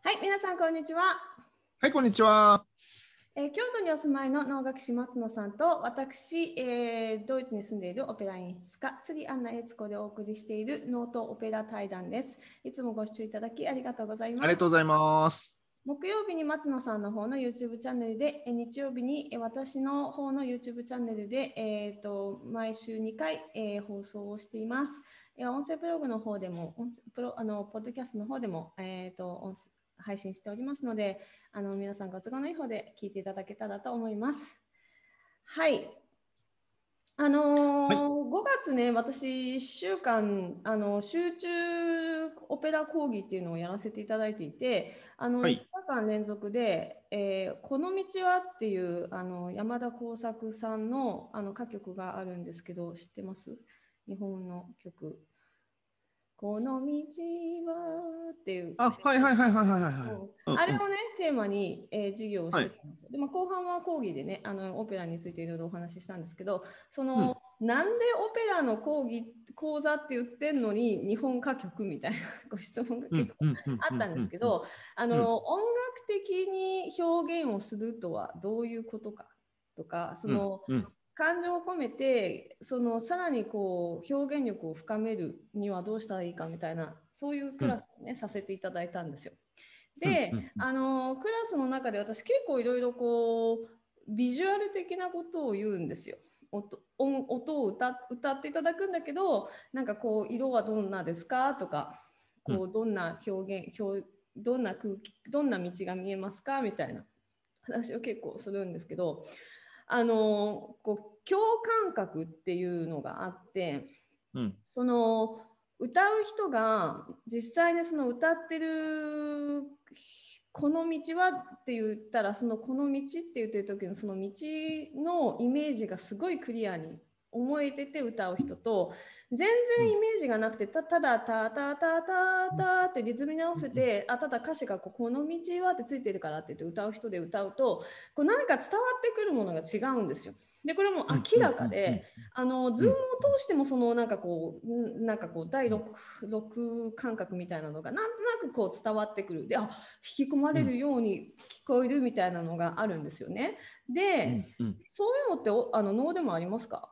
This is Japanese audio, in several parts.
はい、皆さんこんにちは。はい、こんにちは。えー、京都にお住まいの能楽師松野さんと私、えー、ドイツに住んでいるオペラ演出家釣りアンナ悦子でお送りしているノートオペラ対談です。いつもご視聴いただきありがとうございます。ありがとうございます。木曜日に松野さんの方の YouTube チャンネルで、え日曜日に私の方の YouTube チャンネルで、えーと、毎週2回、えー、放送をしています。音声ブログの方でも、音声プロあのポッドキャストの方でも、えーと、音声配信しておりますので、あの皆さんご都合のいい方で聞いていただけたらと思います。はい。あのーはい、5月ね、私、1週間あの、集中オペラ講義っていうのをやらせていただいていて、あの、はい、5日間連続で、えー、この道はっていうあの山田耕作さんのあの歌曲があるんですけど、知ってます日本の曲。この道はっていう。あ、はいはいはいはいはいはい、あれをね、テーマに、えー、授業をしてたんですよ。はい、で、後半は講義でね、あのオペラについていろいろお話ししたんですけど、その、うん、なんでオペラの講義、講座って言ってんのに、日本歌曲みたいなご質問が結構あったんですけど、あの、音楽的に表現をするとはどういうことかとか、その、うんうん感情を込めてそのさらにこう表現力を深めるにはどうしたらいいかみたいなそういうクラスをね、うん、させていただいたんですよ。で、うんうんうん、あのクラスの中で私結構いろいろこうビジュアル的なことを言うんですよ。音音を歌歌っていただくんだけどなんかこう色はどんなですかとかこうどんな表現表どんな空気どんな道が見えますかみたいな話を結構するんですけどあのこう共感覚っていうのがあって、うん、その歌う人が実際にその歌ってるこの道はって言ったらそのこの道って言ってる時のその道のイメージがすごいクリアに思えてて歌う人と全然イメージがなくて、たただたたたたたってリズムに合わせて、あただ歌詞がここの道はってついてるからって言って歌う人で歌うとこう何か伝わってくるものが違うんですよ。でこれも明らかで、あのズームを通してもそのなんかこうなんかこう第 6, 六感覚みたいなのがなんとなくこう伝わってくるであ引き込まれるように聞こえるみたいなのがあるんですよね。で、そういうのってあの能でもありますか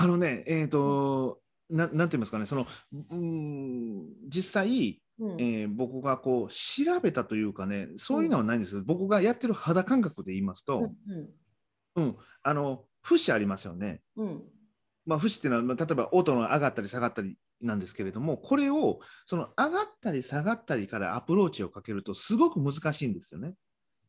あのね、えっ、ー、と、ななんて言いますかね、その、うん、実際、えー、僕がこう調べたというかねそういうのはないんですけど、うん、僕がやってる肌感覚で言いますと、うん、うん、あの節ありますよね、うんまあ、節っていうのは例えば音の上がったり下がったりなんですけれどもこれをその上がったり下がったりからアプローチをかけるとすごく難しいんですよね。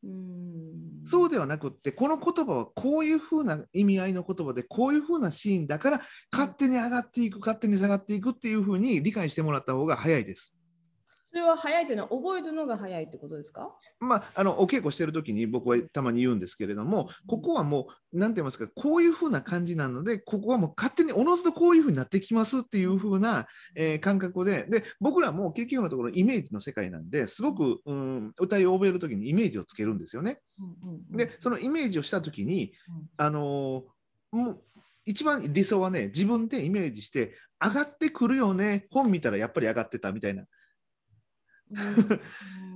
うんそうではなくってこの言葉はこういうふうな意味合いの言葉でこういうふうなシーンだから勝手に上がっていく勝手に下がっていくっていうふうに理解してもらった方が早いです。それは早いというのは覚えるのが早いってことですか、まあ、あのお稽古してる時に僕はたまに言うんですけれどもここはもう何て言いますかこういうふうな感じなのでここはもう勝手におのずとこういうふうになってきますっていうふうな、えー、感覚でで僕らも結局のところイメージの世界なんですごく、うん、歌いを覚える時にイメージをつけるんですよね。うんうんうん、でそのイメージをした時に、あのー、もう一番理想はね自分でイメージして上がってくるよね本見たらやっぱり上がってたみたいな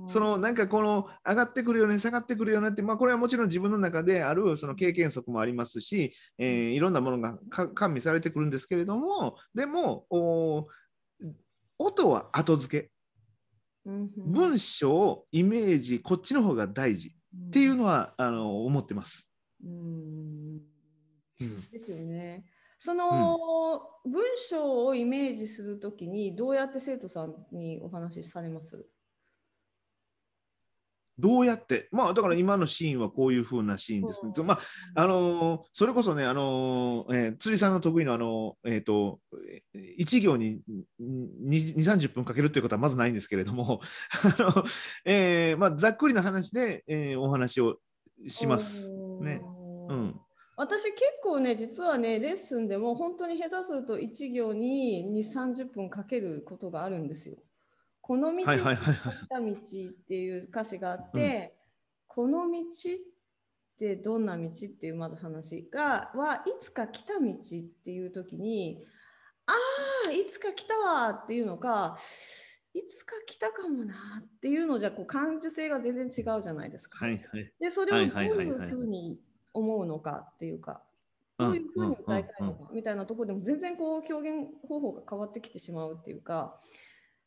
そのなんかこの上がってくるよね下がってくるよねって、まあ、これはもちろん自分の中であるその経験則もありますし、えー、いろんなものが完備されてくるんですけれどもでも音は後付け、うん、文章イメージこっちの方が大事っていうのは、うん、あの思ってます。うん、ですよね。その文章をイメージするときにどうやって生徒さんにお話しされますどうやってまあだから今のシーンはこういうふうなシーンですね。まああのー、それこそねあのー、えー、釣りさんの得意のあのえっ、ー、と一行に二三十分かけるということはまずないんですけれども あの、えー、まあざっくりな話で、えー、お話をしますね。うん。私結構ね実はねレッスンでも本当に下手すると1行に2 3 0分かけることがあるんですよ。この道、来た道っていう歌詞があって、うん、この道ってどんな道っていうまず話がはいつか来た道っていう時にああいつか来たわっていうのかいつか来たかもなっていうのじゃこう感受性が全然違うじゃないですか。はいはい、でそれをどういうふうに思うのかっていうかどういうふうに歌いたいのかみたいなとこでも全然こう表現方法が変わってきてしまうっていうか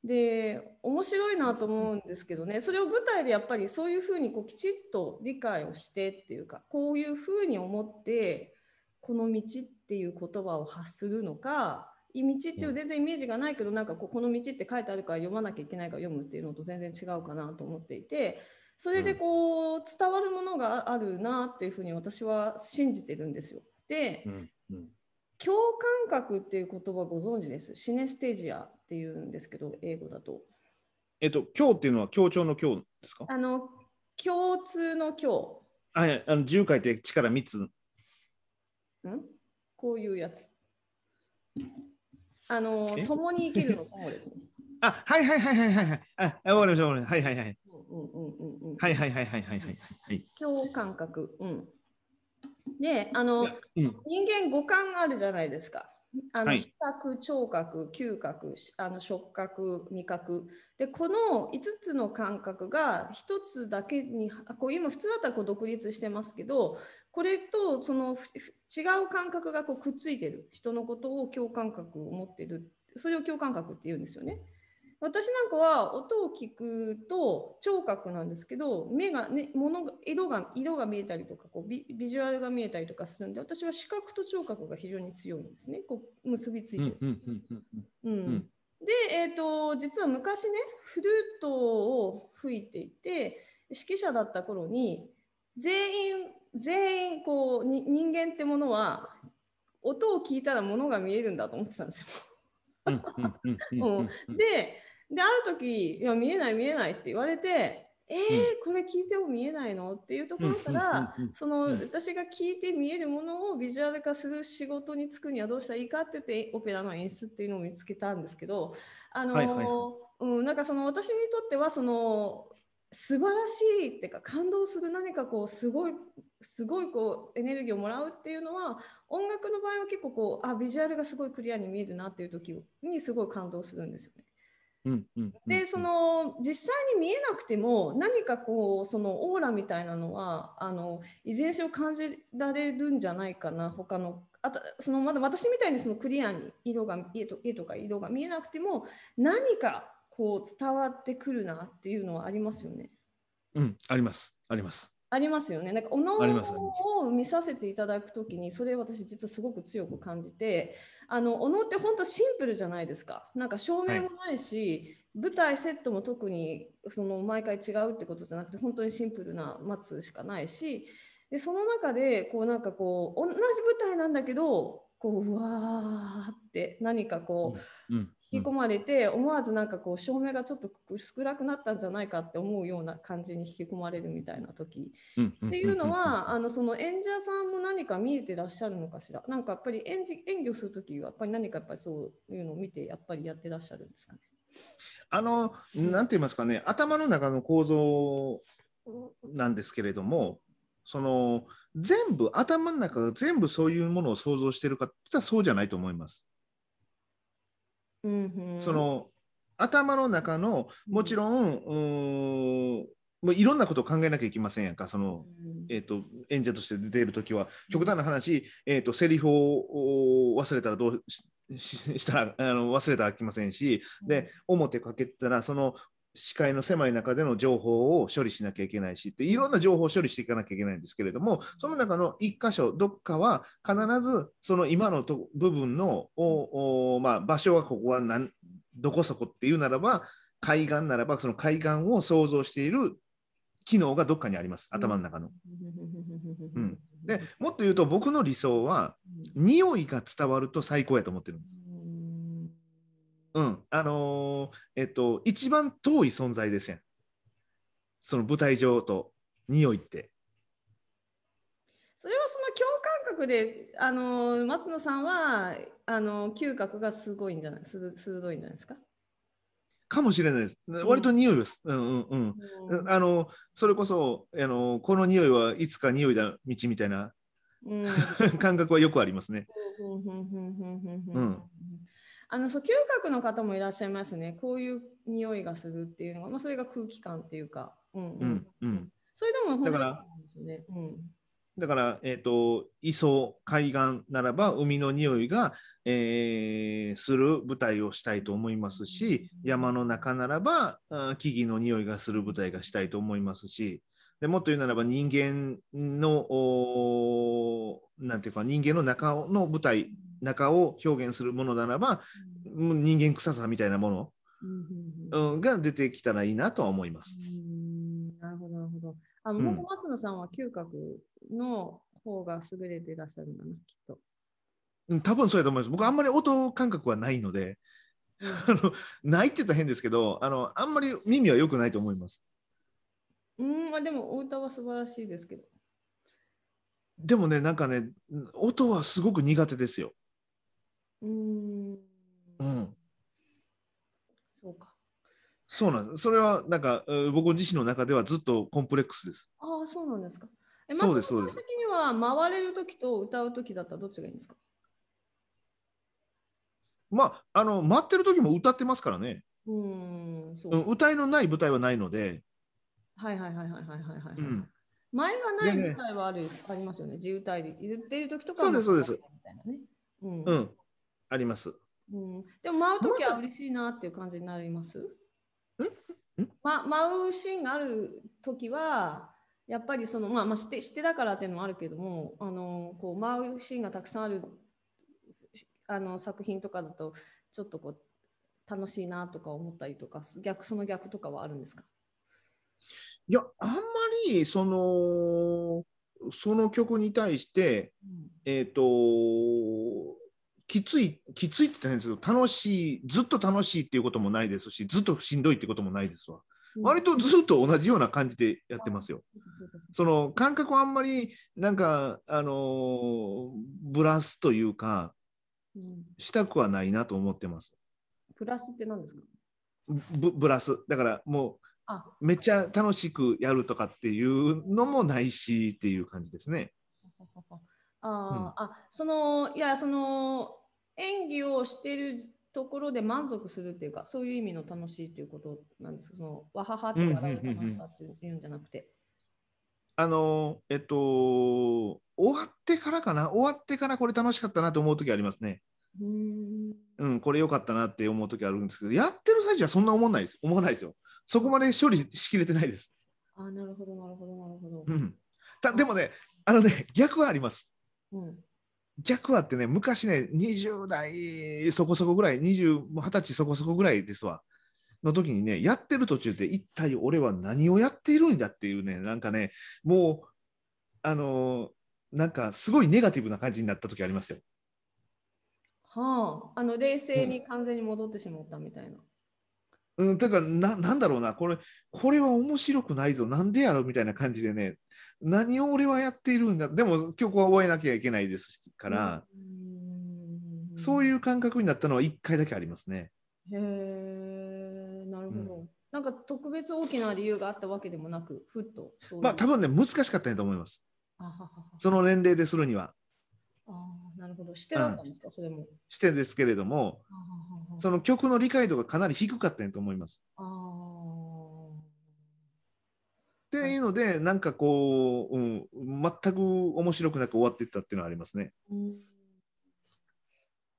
で面白いなと思うんですけどねそれを舞台でやっぱりそういうふうにこうきちっと理解をしてっていうかこういうふうに思ってこの道っていう言葉を発するのか道っていう全然イメージがないけどなんかここの道って書いてあるから読まなきゃいけないから読むっていうのと全然違うかなと思っていてそれでこう伝わるものがあるなっていうふうに私は信じてるんですよ。で、うんうん、共感覚っていう言葉ご存知ですシネステジアっていうんですけど英語だと。えっと今日っていうのは協調の共ですかあの共通の共。はい、あの10回って力3つ。んこういうやつ。あの、共に生きるの共ですね。あ、はいはいはいはいはい。あ、わかりました、はいはいはい。はいはいはいはいはいはいはい共感覚うんであの、うん、人間五感あるじゃないですかあの、視覚聴覚嗅覚あの触覚味覚でこの五つの感覚が一つだけにこう今普通だったらこう独立してますけどこれとその違う感覚がこうくっついてる人のことを共感覚を持ってるそれを共感覚って言うんですよね。私なんかは音を聞くと聴覚なんですけど目が、ね、物が色が色が見えたりとかこうビジュアルが見えたりとかするんで私は視覚と聴覚が非常に強いんですねこう結びついてで、えーと、と実は昔ねフルートを吹いていて指揮者だった頃に全員全員こうに人間ってものは音を聞いたらものが見えるんだと思ってたんですよ。でである時「いや見えない見えない」って言われてえー、これ聞いても見えないのっていうところから、その私が聞いて見えるものをビジュアル化する仕事に就くにはどうしたらいいかって言ってオペラの演出っていうのを見つけたんですけど、あのはいはい、うん、なんかその私にとってはその素晴らしいっていうか感動する何かこうすごいすごいこうエネルギーをもらうっていうのは音楽の場合は結構こうあビジュアルがすごいクリアに見えるなっていう時にすごい感動するんですよね。でその実際に見えなくても何かこうそのオーラみたいなのはあのいずれにしろ感じられるんじゃないかな他のあとそのまだ私みたいにそのクリアに色が絵と絵とか色が見えなくても何かこう伝わってくるなっていうのはありますよね。うん、ありますあります。ありますよね。なんかお能を見させていただくときにそれ私実はすごく強く感じてあのお能って本当シンプルじゃないですか。なんか照明もないし、はい、舞台セットも特にその毎回違うってことじゃなくて本当にシンプルな待つしかないしでその中でこうなんかこう同じ舞台なんだけどこううわーって何かこう、うんうん、引き込まれて、思わずなんかこう照明がちょっと少なくなったんじゃないかって思うような感じに引き込まれるみたいな時、っていうのはあのその演者さんも何か見えてらっしゃるのかしらなんかやっぱり演じ演技をする時はやっぱり何かやっぱりそういうのを見てやっぱりやってらっしゃるんですかねあの何て言いますかね頭の中の構造なんですけれどもその全部頭の中が全部そういうものを想像してるかって言ったらそうじゃないと思います。その頭の中のもちろん、うん、もういろんなことを考えなきゃいけませんやんかその、えーと、演者として出ている時は極端な話、えーと、セリフを忘れたらどうしたらあの忘れたらあきませんしで表かけたらその視界の狭い中での情報を処理しなきゃいけないしっていろんな情報を処理していかなきゃいけないんですけれどもその中の1箇所どっかは必ずその今のと部分のおまあ、場所はここは何どこそこっていうならば海岸ならばその海岸を想像している機能がどっかにあります頭の中の。うん、でもっと言うと僕の理想は匂いが伝わると最高やと思ってるんです。うん、あのー、えっと、一番遠い存在ですやん。その舞台上と匂いって。それはその共感覚で、あのー、松野さんはあのー、嗅覚がすごいんじゃない鋭いんじゃないですかかもしれないです。割と匂いです。うんうんうん。うん、あのそれこそあのこの匂いはいつか匂いだ道みたいな、うん、感覚はよくありますね。うんあのそう嗅覚の方もいらっしゃいますねこういう匂いがするっていうのが、まあ、それが空気感っていうか、うんうんうん、それでも本当にですね。うんだから、えーと、磯海岸ならば海の匂いが、えー、する舞台をしたいと思いますし山の中ならば木々の匂いがする舞台がしたいと思いますしでもっと言うならば人間の何て言うか人間の中の舞台中を表現するものならば、うん、人間臭さみたいなもの、うんうん、が出てきたらいいなとは思います。なるほど、なるほど。あの、う本松野さんは嗅覚の方が優れていらっしゃるんだな、きっと。多分そうやと思います。僕、あんまり音感覚はないので、あのないって言ったら変ですけど、あのあんまり耳は良くないと思います。うん、まあ、でもお歌は素晴らしいですけど。でもね、なんかね、音はすごく苦手ですよ。うん。うん。そうか。そうなんです。それはなんか僕自身の中ではずっとコンプレックスです。ああ、そうなんですか。え、まあ、そうですそうです。には回れる時と歌う時だったらどっちがいいんですか。まああの待ってる時も歌ってますからね。うん。そう。歌いのない舞台はないので。はいはいはいはいはいはいはい。うん。前がない舞台はある、ね、ありますよね。自由体で言っている時とか、そうですそうです。みたいなね。うん。うんあります。うん、でも舞う時は嬉しいなっていう感じになります。ま、舞うシーンがある時はやっぱりそのまあまあしてしてだからっていうのもあるけどもあのこう舞うシーンがたくさんあるあの作品とかだとちょっとこう楽しいなとか思ったりとか逆その逆とかはあるんですかいやあんまりそのその曲に対して、うん、えっ、ー、ときつい、きついって言ったら変ですけど、楽しい、ずっと楽しいっていうこともないですし、ずっとしんどいってこともないですわ。割とずっと同じような感じでやってますよ。その感覚をあんまりなんかあのブラスというか、したくはないなと思ってます。プラスって何ですかぶブラス。だからもうめっちゃ楽しくやるとかっていうのもないしっていう感じですね。あ、うん、あそのいやその演技をしてるところで満足するっていうかそういう意味の楽しいということなんですそのわははって笑う楽しさっていうんじゃなくて。あのえっと終わってからかな終わってからこれ楽しかったなと思う時ありますね。うんうん、これ良かったなって思う時あるんですけどやってる最中はそんな思わないです思わないですよそこまで処理しきれてないですあなるほどなるほどなるほど、うん、たでもねあのね逆はありますうん逆はってね、昔ね、20代そこそこぐらい、20、歳そこそこぐらいですわ、の時にね、やってる途中で、一体俺は何をやっているんだっていうね、なんかね、もう、あのなんかすごいネガティブな感じになった時ありますよ。はあ、あの冷静に完全に戻ってしまったみたいな。うん、うん、てかな、なんだろうな、これ、これは面白くないぞ、なんでやろみたいな感じでね、何を俺はやっているんだ、でも曲は覚えなきゃいけないですから、うそういう感覚になったのは1回だけありますね。へえ、なるほど。うん、なんか特別大きな理由があったわけでもなく、ふっとうう。まあ、多分ね、難しかったと思います。その年齢でするには。あなるほど視点だったんですか、それも視点ですけれどもその曲の理解度がかなり低かったと思います。っていうので、なんかこう、うん、全く面白くなく終わっていったっていうのはありますね。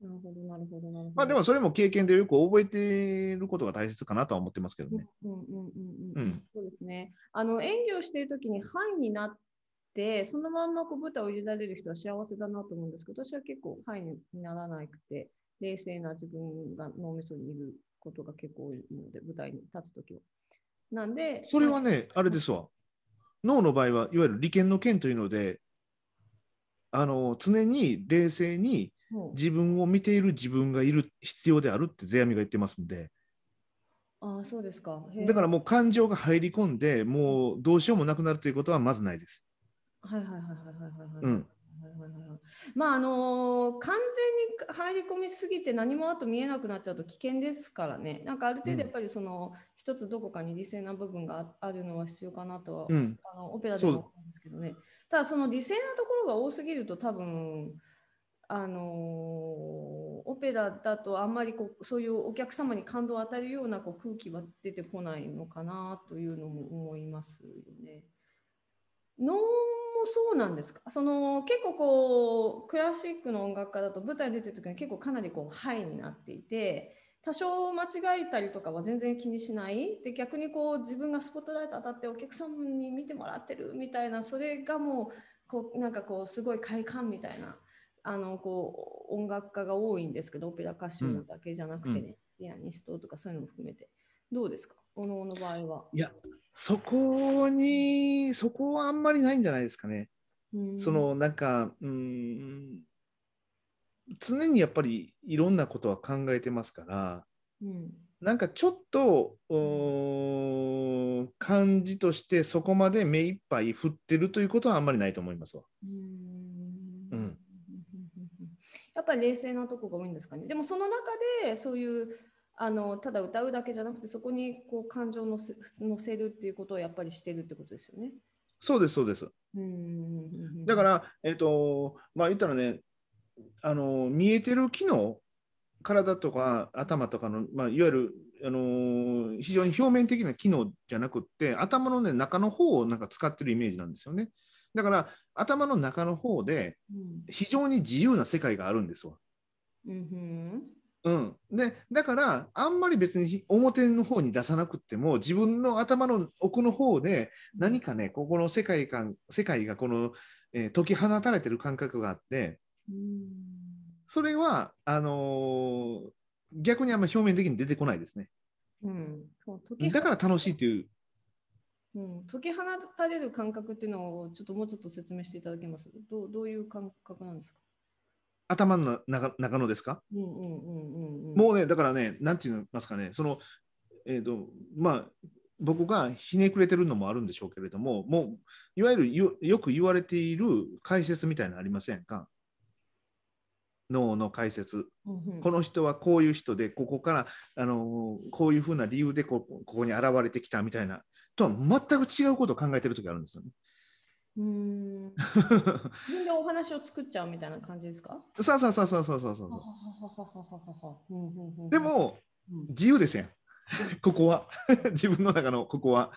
なるほど、なるほど、なるほど。まあでもそれも経験でよく覚えていることが大切かなとは思ってますけどね。うんうんうんうん。うん、そうですね。あの演技をしているときに、範囲になって、そのまんまこう舞台を委ねる人は幸せだなと思うんですけど、私は結構、範囲にならなくて、冷静な自分が脳みそにいることが結構多いので、舞台に立つときは。なんで、それはね、あれですわ。脳の場合はいわゆる利権の権というので、あの常に冷静に自分を見ている自分がいる必要であるって世阿弥が言ってますんで。ああそうですかだからもう感情が入り込んでもうどうしようもなくなるということはまずないです。はいはいはいはいはいはい。うんまああのー、完全に入り込みすぎて何もあと見えなくなっちゃうと危険ですからねなんかある程度やっぱりその、一、うん、つどこかに理性な部分があるのは必要かなとは、うん、あのオペラでも思うんですけどねただその理性なところが多すぎると多分あのー、オペラだとあんまりこうそういうお客様に感動を与えるようなこう空気は出てこないのかなというのも思いますよね。能もそうなんですかその結構こうクラシックの音楽家だと舞台出てる時に結構かなりこうハイになっていて多少間違えたりとかは全然気にしないで逆にこう自分がスポットライト当たってお客さんに見てもらってるみたいなそれがもうこうなんかこうすごい快感みたいなあのこう音楽家が多いんですけどオペラ歌手だけじゃなくてね、うん、ピアニストとかそういうのも含めてどうですかおのおの場合は。いや、そこに、そこはあんまりないんじゃないですかね。そのなんか、うん、常にやっぱりいろんなことは考えてますから、うん、なんかちょっとお感じとしてそこまで目いっぱい振ってるということはあんまりないと思いますわ。うん、やっぱり冷静なとこが多いんですかね。でもその中でそういうあのただ歌うだけじゃなくてそこにこう感情を乗せせるっていうことをやっぱりしてるってことですよね。そうですそうです。うんだからえっ、ー、とまあ言ったらねあの見えてる機能体とか頭とかの、まあ、いわゆるあの非常に表面的な機能じゃなくって頭の、ね、中の方をなんか使ってるイメージなんですよねだから頭の中の方で非常に自由な世界があるんですわ、うん、うん、でだからあんまり別に表の方に出さなくても自分の頭の奥の方で何かねここの世界観世界がこの、えー、解き放たれてる感覚があってそれはあのー、逆にあんま表面的に出てこないですね。うん、そうだから楽しいっていう。うん、解き放たれる感覚っていうのをちょっともうちょっと説明していただけますどうどういう感覚なんですか頭の中中野ですかもうねだからね何て言いますかねそのえっ、ー、とまあ僕がひねくれてるのもあるんでしょうけれどももういわゆるよよく言われている解説みたいなのありませんか脳の解説、うん、この人はこういう人でここからあのこういうふうな理由でこここに現れてきたみたいなとは全く違うことを考えてる時あるんですよね。うん。自分でお話を作っちゃうみたいな感じですかそうそうそうそうそうそうう。でも、自由ですやん。ここは。自分の中のここは。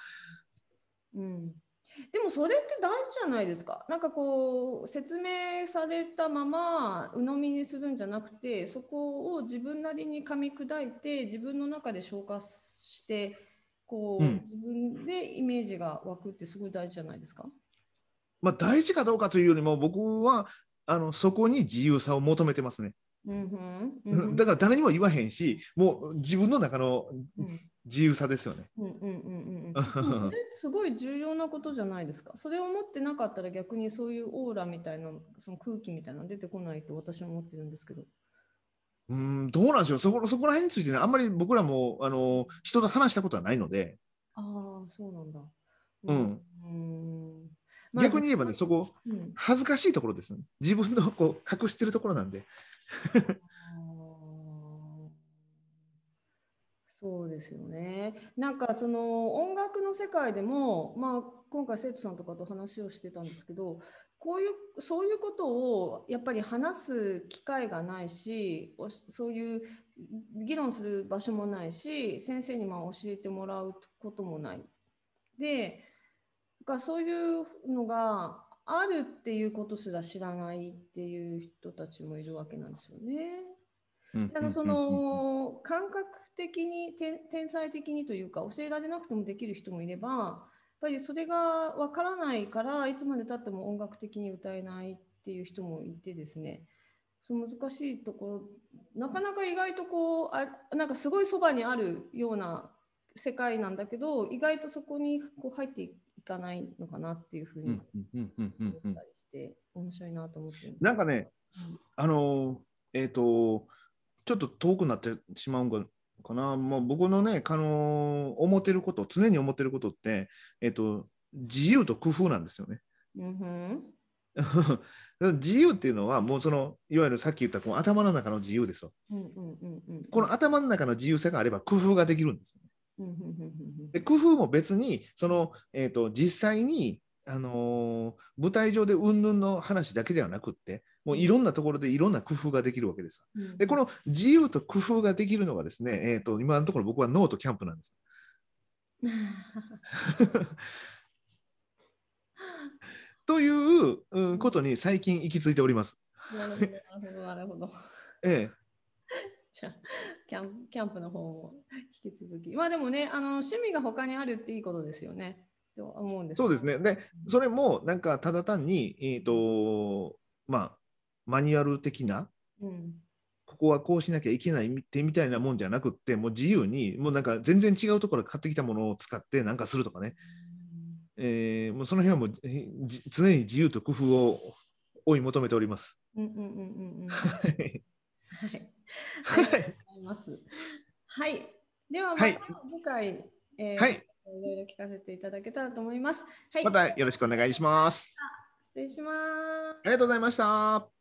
うん。でもそれって大事じゃないですか。なんかこう説明されたまま鵜呑みにするんじゃなくてそこを自分なりに噛み砕いて自分の中で消化してこう、自分でイメージが湧くってすごい大事じゃないですか。まあ、大事かどうかというよりも僕はあのそこに自由さを求めてますね。うんうん、だから誰にも言わへんしもう自分の中の自由さですよね。すごい重要なことじゃないですか。それを持ってなかったら逆にそういうオーラみたいなその空気みたいなの出てこないと私は思ってるんですけど。うんどうなんでしょうそこそこら辺について、ね、あんまり僕らもあの人と話したことはないので。ああそうなんだ。うん、うん逆に言えばね、そこ、恥ずかしいところです、ね、自分のこう隠してるところなんで。そうですよね。なんかその音楽の世界でも、まあ、今回生徒さんとかと話をしてたんですけどこういうそういうことをやっぱり話す機会がないしそういう議論する場所もないし先生にま教えてもらうこともない。でがそういうのがあるっていうことすら知らないっていう人たちもいるわけなんですよね。あのその感覚的に天才的にというか教えられなくてもできる人もいればやっぱりそれがわからないからいつまでたっても音楽的に歌えないっていう人もいてですねその難しいところなかなか意外とこうあなんかすごいそばにあるような世界なんだけど意外とそこにこう入っていいかないのかなっていうふうに思ったりして、面白いなと思ってなんかね、あのえっ、ー、とちょっと遠くなってしまうかな、まあ、僕のね、あの思ってること常に思ってることって、えっ、ー、と自由と工夫なんですよね。うん 自由っていうのはもうそのいわゆるさっき言ったこの頭の中の自由ですよ、うんうんうんうん、この頭の中の自由さがあれば工夫ができるんですで工夫も別にその、えーと、実際に、あのー、舞台上でうんぬんの話だけではなくってもういろんなところでいろんな工夫ができるわけです。でこの自由と工夫ができるのがですね、えーと、今のところ僕はノートキャンプなんです。ということに最近行き着いております。なるほどなるほど。ええじ ゃキャンキャンプの方を引き続きまあでもねあの趣味が他にあるっていいことですよねと思うんですそうですねでそれもなんかただ単にえっ、ー、とまあマニュアル的な、うん、ここはこうしなきゃいけないってみたいなもんじゃなくってもう自由にもうなんか全然違うところか買ってきたものを使ってなんかするとかね、うえー、もうその辺はもう常に自由と工夫を追い求めております。うんうんうんうん、はいはい。ます。はい。ではまた次回、はいえー、はい、いろいろ聞かせていただけたらと思います。はい、またよろしくお願いします。失礼します。ありがとうございました。